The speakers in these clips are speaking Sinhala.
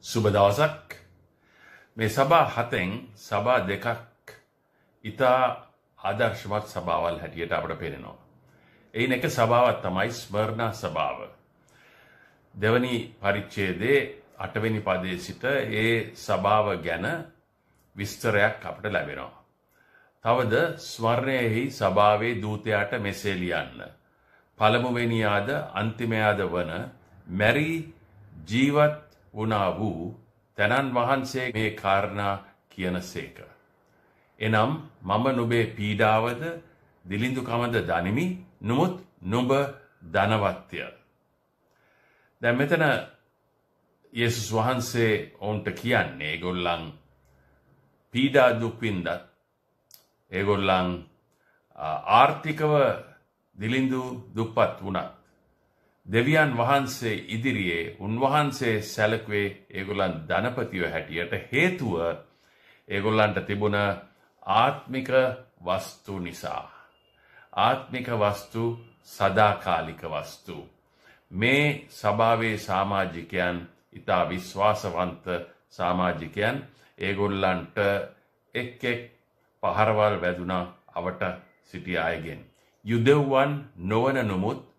සුබ දවසක් මේ සභා හතෙන් සභා දෙකක් ඉතා ආදර්ශවත් සභාවල් හැටියට අපට පෙනෙනවා. එයින් එක සභාවක් තමයි ස්මර්ණා සභාව. දෙවනි පරිච්ඡේදයේ අටවෙනි පදයේ සිට ඒ සභාව ගැන විස්තරයක් අපට ලැබෙනවා. තවද ස්වර්ණයෙහි සභාවේ දූතයාට මෙසේ ලියන්න. පළමුවෙනියාද අන්තිමයාද වන මැරි ජීවත් වුණා වූ තැනන් වහන්සේ මේ කාරණා කියන සේක. එනම් මම නුබේ පීඩාවද දිලිඳුකමද දනිමි නොමුත් නුඹ ධනවත්ය. දැ මෙතන යෙසුස් වහන්සේ ඔවුන්ට කියන්නේ ගොල්ලන් පීඩා දුක්වින්දත් ඒගොල්ලන් ආර්ථිකව දිලිඳු දුප්පත් වුණත් දෙවියන් වහන්සේ ඉදිරියේ උන්වහන්සේ සැලකුවේ ඒගොල්ලන් ධනපතිව හැටියට හේතුව ඒගොල්ලන්ට තිබුණ ආත්මික වස්තු නිසා. ආත්මික වස්තු සදාකාලික වස්තු. මේ සභාවේ සාමාජිකයන් ඉතා විශ්වාසවන්ත සාමාජිකයන් ඒගොල්ලන්ට එක් එක් පහරවල් වැදුනා අවට සිටි අයගෙන්. යුදෙව්වන් නොවන නොමුත්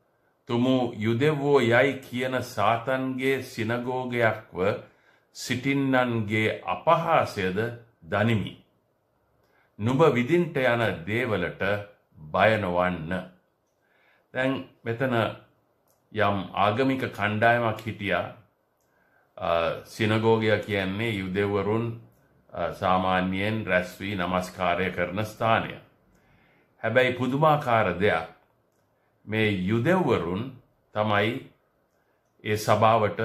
තුමු යුදෙවෝ යයි කියන සාතන්ගේ සිනගෝගයක්ව සිටින්නන්ගේ අපහාසයද දනිමි. නුඹ විදින්ට යන දේවලට බයනොවන්න. දැන් මෙතන යම් ආගමික කණ්ඩායමක් හිටියා සිනගෝගය කියන්නේ යුදෙවරුන් සාමාන්‍යයෙන් රැස්වී නමස්කාරය කරන ස්ථානය. හැබැයි පුදුමාකාර දෙයක් මේ යුදෙව්වරුන් තමයි ඒ සභාවට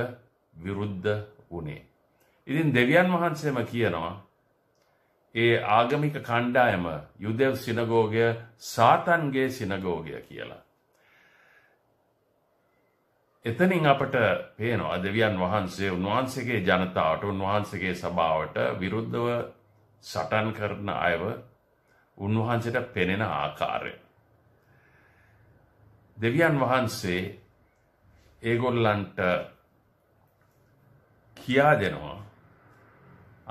විරුද්ධ වනේ. ඉතින් දෙවියන් වහන්සේම කියනවා ඒ ආගමික කණ්ඩායම යුදෙව් සිනගෝගය සාතන්ගේ සිනගෝගය කියලා. එතනින් අපට පේනවා දෙවියන් වහන්සේ උන්වහන්සේගේ ජනතාවට උන්වහන්සේගේ සභාවට විරුද්ධව සටන් කරන අයව උන්වහන්සේට පෙනෙන ආකාරය. දෙවියන් වහන්සේ ඒගොල්ලන්ට කියා දෙනවා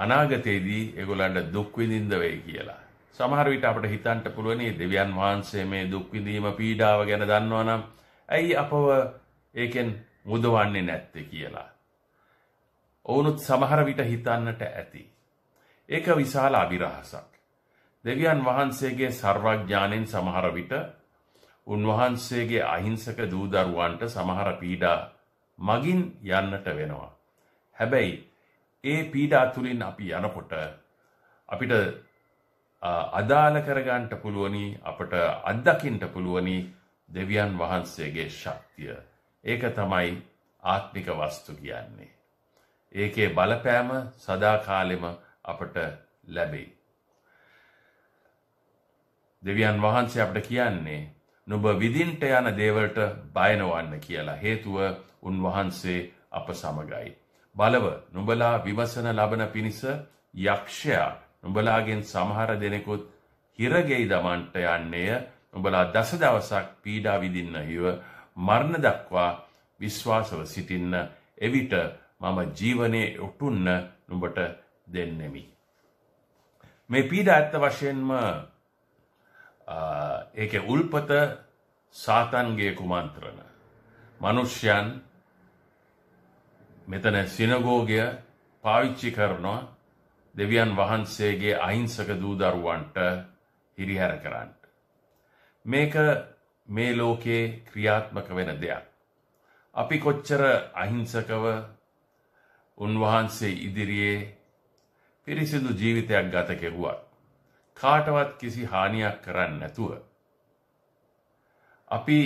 අනාගතයේදී ඒගොල්ලන්ට දුක් විඳින්න වෙයි කියලා. සමහර විට අපිට හිතන්න පුළුවනි දෙවියන් වහන්සේ මේ දුක් විඳීම පීඩාව ගැන දන්නවනම් ඇයි අපව ඒකෙන් මුදවන්නේ නැත්තේ කියලා. ඔවුනුත් සමහර විට හිතන්නට ඇති. ඒක විශාල අභිරහසක්. දෙවියන් වහන්සේගේ සර්වඥාණයෙන් සමහර විට උන්වහන්සේගේ අහිංසක දූදරුවන්ට සමහර පීඩා මගින් යන්නට වෙනවා. හැබැයි ඒ පීඩා තුළින් අපි යනකොට අපිට අදාළ කරගන්නට පුළුවනි අපට අත්දකින්ට පුළුවනි දෙවියන් වහන්සේගේ ශක්තිය. ඒක තමයි ආත්මික වස්තු කියන්නේ. ඒකේ බලපෑම සදාකාලෙම අපට ලැබෙයි. දෙවියන් වහන්සේ අපට කියන්නේ නුඹ විදින්ට යන දේවලට බයනවන්න කියලා හේතුව උන්වහන්සේ අප සමගයි. බලව නුඹලා විවසන ලබන පිණිස යක්ෂයා නුඹලාගෙන් සමහර දෙනෙකුත් හිරගෙයි දමන්ට යන්නේය නුඹලා දස දවසක් පීඩා විදින්න හිව මරණ දක්වා විශ්වාසව සිටින්න එවිට මම ජීවනයේ ඔටුන්න නුඹට දෙන්නෙමි. මේ පීඩා ඇත්ත වශයෙන්ම ඒක උල්පත සාතන්ගේ කුමන්ත්‍රණ. මනුෂ්‍යයන් මෙතන සිනගෝගය පාවිච්චි කරනවා දෙවියන් වහන්සේගේ අහිංසක දූදරුවන්ට හිරිහැර කරන්න. මේක මේ ලෝකයේ ක්‍රියාත්මක වෙන දෙයක්. අපි කොච්චර අහිංසකව උන්වහන්සේ ඉදිරියේ පිරිසිදු ජීවිතයක් ගත කෙරුවත්. කාටවත් කිසි හානියක් කරන්න නැතුව. අපි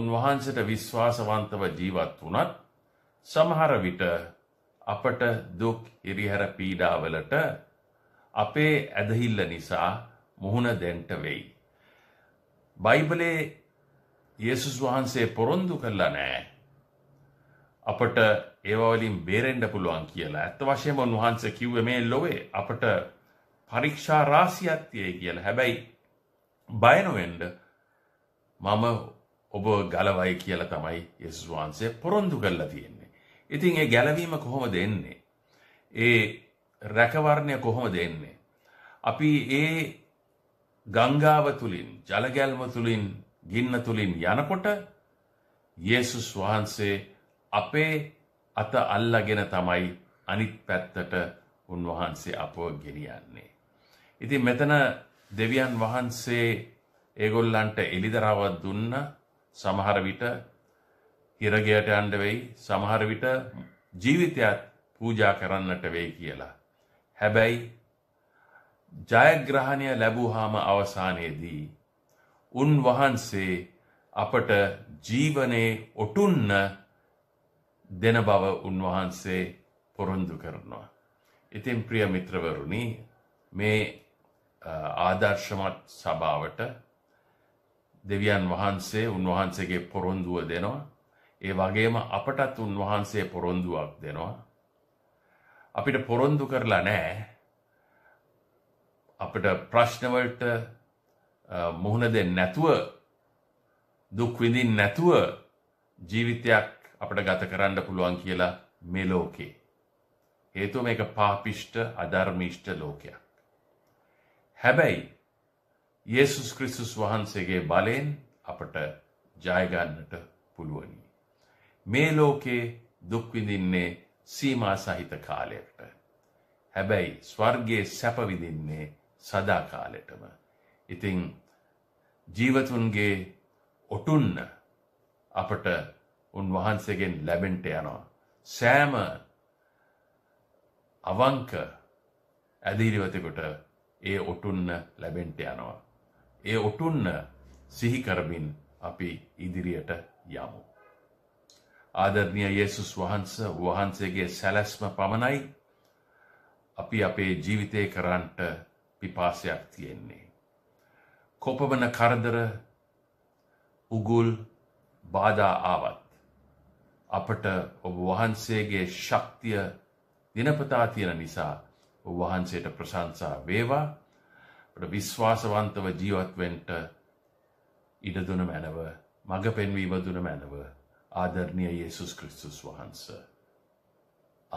උන්වහන්සට විශ්වාසවන්තව ජීවත් වනත් සමහර විට අපට දුක් හිරිහැර පීඩාවලට අපේ ඇදහිල්ල නිසා මුහුණ දෙන්ට වෙයි. බයිබලේ යේසුස් වහන්සේ පොරොන්දු කරලා නෑ අපට ඒවලින් බේරෙන්ඩ පුළුවන් කියලා ඇත්ත වශයෙන් උන්වහන්ස කිව්ව මේ ලොවේ අපට පරීක්ෂා රාසියක් තියෙයි කියලා. හැබැයි බය නොවෙන්න මම ඔබ ගලවයි කියලා තමයි යේසුස් වහන්සේ පොරොන්දු කරලා තියෙන්නේ. ඉතින් ඒ ගැලවීම කොහොමද එන්නේ? ඒ රැකවරණය කොහොමද එන්නේ? අපි ඒ ගංගාව තුලින්, ජලගැල්ම තුලින්, ගින්න තුලින් යනකොට යේසුස් වහන්සේ අපේ අත අල්ලගෙන තමයි අනිත් පැත්තට උන්වහන්සේ අපව ගෙනියන්නේ. ඉතින් මෙතන දෙවියන් වහන්සේ ඒගොල්ලන්ට එලිදරාවක් දුන්න සමහර විට හිරගයට යන්න වෙයි සමහර විට ජීවිතයත් පූජා කරන්නට වෙයි කියලා. හැබැයි ජයග්‍රහණය ලැබුවාම අවසානයේදී උන්වහන්සේ අපට ජීවනයේ ඔටුන්න දෙන බව උන්වහන්සේ පොරොන්දු කරනවා. ඉතින් ප්‍රිය මිත්‍රවරුනි මේ ආදර්ශමත් සභාවට දෙවියන් වහන්සේ උන්වහන්සේගේ පොරොන්දුව දෙනවා. ඒ වගේම අපටත් උන්වහන්සේ පොරොන්දුවක් දෙනවා. අපිට පොරොන්දු කරලා නෑ අපට ප්‍රශ්නවලට මුහුණ දෙන්න නැතුව දුක් විඳින් නැතුව ජීවිතයක් අපට ගත කරන්න පුළුවන් කියලා මේ ලෝකේ. හේතුව මේක පාපිෂ්ට අධර්මිෂ්ට ලෝකයක්. හැබැයි යේසුස් ක්‍රිස්තුස් වහන්සේගේ බලයෙන් අපට ජයගන්නට පුළුවනි. මේ ලෝකේ දුක්විඳින්නේ සීමා සහිත කාලයකට. හැබැයි ස්වර්ගේ සැපවිදින්නේ සදාකාලෙටම. ඉතිං ජීවතුන්ගේ ඔටුන්න අපට උන්වහන්සේගෙන් ලැබෙන්ට යනවා. සෑම අවංක ඇදිරිවතකොට ඒ ඔටුන්න ලැබෙන්ට යනවා. ඒ ඔටුන්න සිහිකරමින් අපි ඉදිරියට යමු. ආදරණය යේසුස් වහන්ස වහන්සේගේ සැලැස්ම පමණයි අපි අපේ ජීවිතය කරන්ට පිපාසයක් තියෙන්නේ. කොපවන කරදර උගුල් බාධා ආවත් අපට ඔබ වහන්සේගේ ශක්තිය දිනපතා තියෙන නිසා වහන්සේට ප්‍රශංසා වේවා විශ්වාසවන්තව ජීවත්වෙන්ට ඉඩදුන මැනව මඟ පෙන්වීම දුන මැනව ආදරණය යේසුස් ක්‍රිස්තුස් වහන්ස.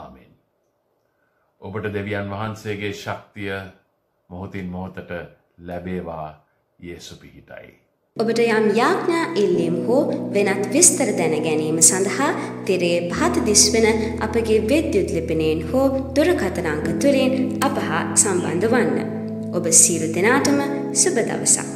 ආමෙන්. ඔබට දෙවියන් වහන්සේගේ ශක්තිය මොහොතින් මොහොතට ලැබේවා යේසු පිහිටයි. ඔබට යම් යාඥා ඉල්ලීම් හෝ වෙනත් විස්තර දැන ගැනීම සඳහා තිරේ පහත දිස්වන අපගේ විද්‍යුත් ලිපිණයෙන් හෝ දුරකථන අංක තුලින් අප හා සම්බන්ධ වන්න. ඔබ සියලු දෙනාටම සුබ දවසක්.